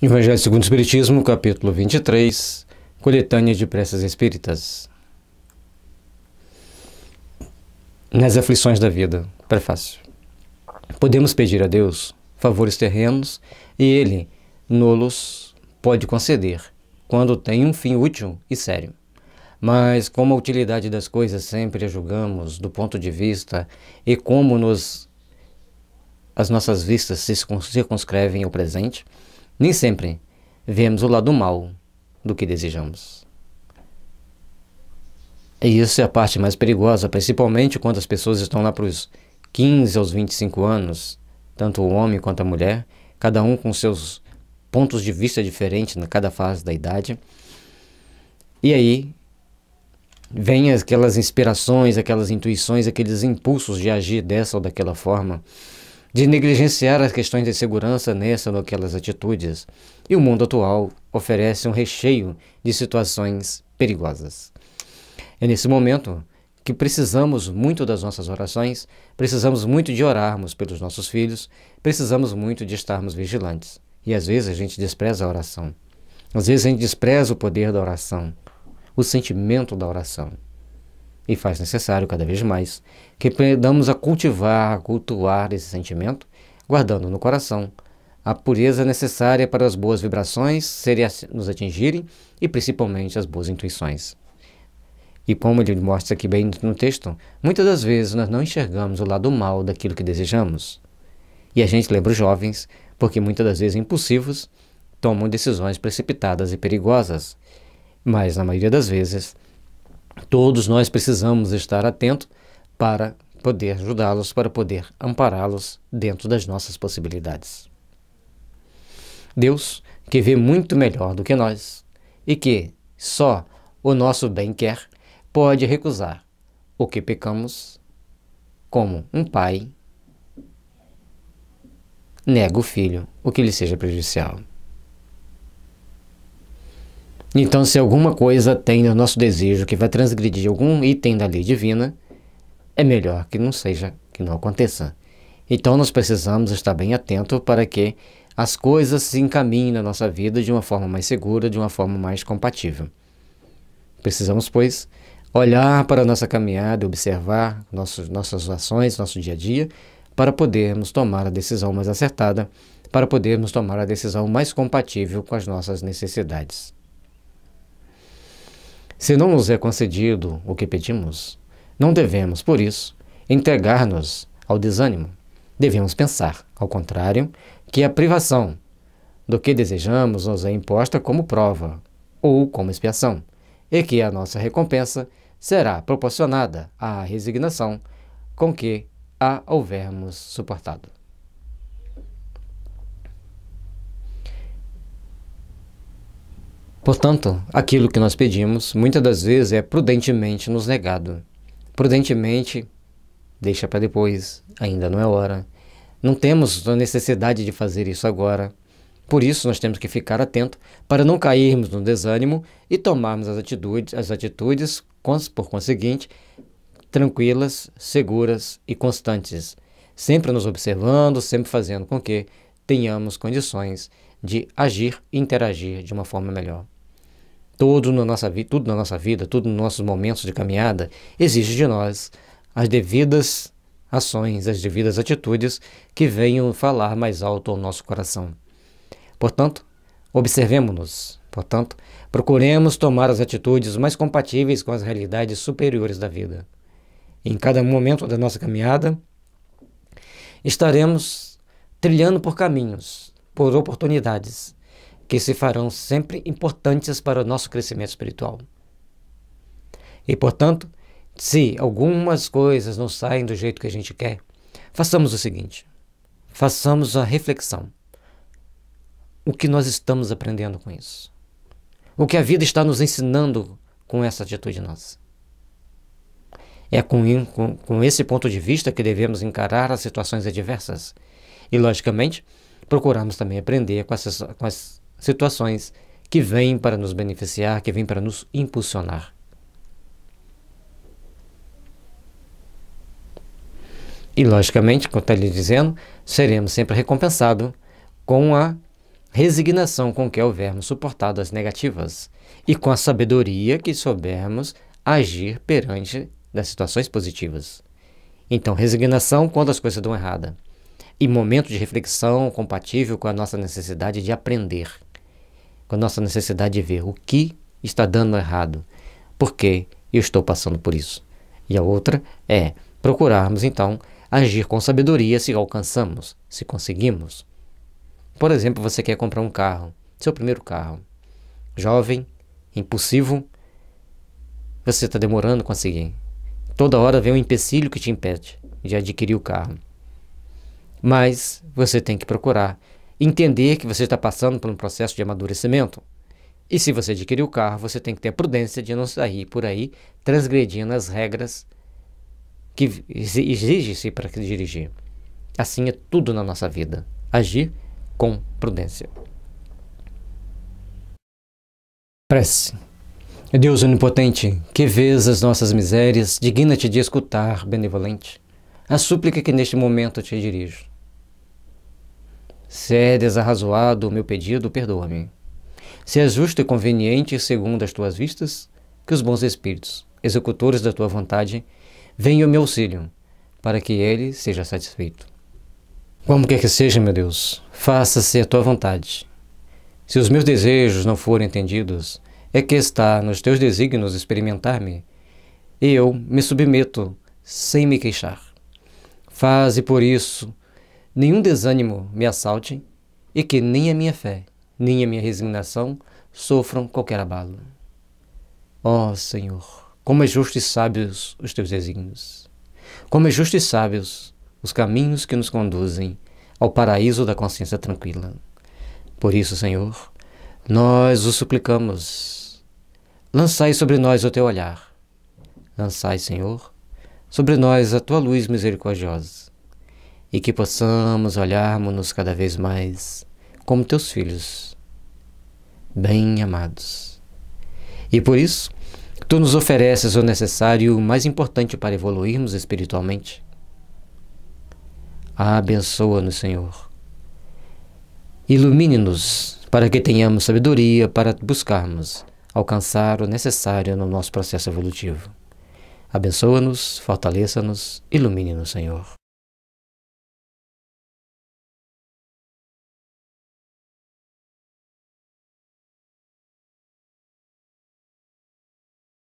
Evangelho segundo o Espiritismo, capítulo 23, Coletânea de Preces Espíritas. Nas aflições da vida, prefácio. Podemos pedir a Deus favores terrenos e Ele nolos pode conceder, quando tem um fim útil e sério. Mas como a utilidade das coisas sempre a julgamos do ponto de vista e como nos as nossas vistas se circunscrevem ao presente, nem sempre vemos o lado mal do que desejamos. E isso é a parte mais perigosa, principalmente quando as pessoas estão lá para os 15 aos 25 anos, tanto o homem quanto a mulher, cada um com seus pontos de vista diferentes na cada fase da idade. E aí vem aquelas inspirações, aquelas intuições, aqueles impulsos de agir dessa ou daquela forma de negligenciar as questões de segurança nessa ou naquelas atitudes, e o mundo atual oferece um recheio de situações perigosas. É nesse momento que precisamos muito das nossas orações, precisamos muito de orarmos pelos nossos filhos, precisamos muito de estarmos vigilantes. E às vezes a gente despreza a oração. Às vezes a gente despreza o poder da oração, o sentimento da oração e faz necessário cada vez mais que aprendamos a cultivar, a cultuar esse sentimento, guardando no coração a pureza necessária para as boas vibrações serem nos atingirem e principalmente as boas intuições. E como ele mostra aqui bem no texto, muitas das vezes nós não enxergamos o lado mal daquilo que desejamos. E a gente lembra os jovens, porque muitas das vezes impulsivos tomam decisões precipitadas e perigosas. Mas na maioria das vezes, Todos nós precisamos estar atentos para poder ajudá-los, para poder ampará-los dentro das nossas possibilidades. Deus, que vê muito melhor do que nós e que só o nosso bem quer, pode recusar o que pecamos, como um pai nega o filho o que lhe seja prejudicial. Então, se alguma coisa tem no nosso desejo que vai transgredir algum item da lei divina, é melhor que não seja, que não aconteça. Então, nós precisamos estar bem atento para que as coisas se encaminhem na nossa vida de uma forma mais segura, de uma forma mais compatível. Precisamos, pois, olhar para a nossa caminhada, observar nossos, nossas ações, nosso dia a dia, para podermos tomar a decisão mais acertada, para podermos tomar a decisão mais compatível com as nossas necessidades. Se não nos é concedido o que pedimos, não devemos, por isso, entregar-nos ao desânimo. Devemos pensar, ao contrário, que a privação do que desejamos nos é imposta como prova ou como expiação, e que a nossa recompensa será proporcionada à resignação com que a houvermos suportado. Portanto, aquilo que nós pedimos muitas das vezes é prudentemente nos negado. Prudentemente, deixa para depois, ainda não é hora. Não temos a necessidade de fazer isso agora. Por isso, nós temos que ficar atento para não cairmos no desânimo e tomarmos as atitudes, as atitudes por conseguinte, tranquilas, seguras e constantes, sempre nos observando, sempre fazendo com que tenhamos condições de agir e interagir de uma forma melhor. Tudo na nossa, vi tudo na nossa vida, tudo nos nossos momentos de caminhada exige de nós as devidas ações, as devidas atitudes que venham falar mais alto ao nosso coração. Portanto, observemos-nos. Portanto, procuremos tomar as atitudes mais compatíveis com as realidades superiores da vida. Em cada momento da nossa caminhada, estaremos trilhando por caminhos, por oportunidades que se farão sempre importantes para o nosso crescimento espiritual. E, portanto, se algumas coisas não saem do jeito que a gente quer, façamos o seguinte: façamos a reflexão. O que nós estamos aprendendo com isso? O que a vida está nos ensinando com essa atitude nossa? É com, com, com esse ponto de vista que devemos encarar as situações adversas e, logicamente, procurarmos também aprender com essas, com as situações que vêm para nos beneficiar, que vêm para nos impulsionar. E, logicamente, como está lhe dizendo, seremos sempre recompensados com a resignação com que houvermos suportado as negativas e com a sabedoria que soubermos agir perante das situações positivas. Então, resignação quando as coisas dão errada e momento de reflexão compatível com a nossa necessidade de aprender com a nossa necessidade de ver o que está dando errado, por que eu estou passando por isso. E a outra é procurarmos então agir com sabedoria se alcançamos, se conseguimos. Por exemplo, você quer comprar um carro, seu primeiro carro. Jovem, impulsivo, você está demorando a conseguir. Toda hora vem um empecilho que te impede de adquirir o carro. Mas você tem que procurar entender que você está passando por um processo de amadurecimento. E se você adquirir o carro, você tem que ter prudência de não sair por aí transgredindo as regras que exige-se para dirigir. Assim é tudo na nossa vida. Agir com prudência. Prece. Deus onipotente, que vês as nossas misérias, digna-te de escutar, benevolente, a súplica que neste momento te dirijo se é desarrazoado o meu pedido, perdoa-me. Se é justo e conveniente, segundo as tuas vistas, que os bons espíritos, executores da tua vontade, venham ao meu auxílio, para que ele seja satisfeito. Como quer que seja, meu Deus, faça-se a tua vontade. Se os meus desejos não forem entendidos, é que está nos teus desígnios experimentar-me, e eu me submeto sem me queixar. Faze por isso nenhum desânimo me assalte e que nem a minha fé, nem a minha resignação sofram qualquer abalo. Ó oh, Senhor, como é justo e sábios os teus desígnios, como é justo e sábios os caminhos que nos conduzem ao paraíso da consciência tranquila. Por isso, Senhor, nós o suplicamos. Lançai sobre nós o teu olhar. Lançai, Senhor, sobre nós a tua luz misericordiosa e que possamos olharmos-nos cada vez mais como teus filhos, bem amados. E por isso, tu nos ofereces o necessário o mais importante para evoluirmos espiritualmente. Abençoa-nos, Senhor. Ilumine-nos para que tenhamos sabedoria para buscarmos alcançar o necessário no nosso processo evolutivo. Abençoa-nos, fortaleça-nos, ilumine-nos, Senhor.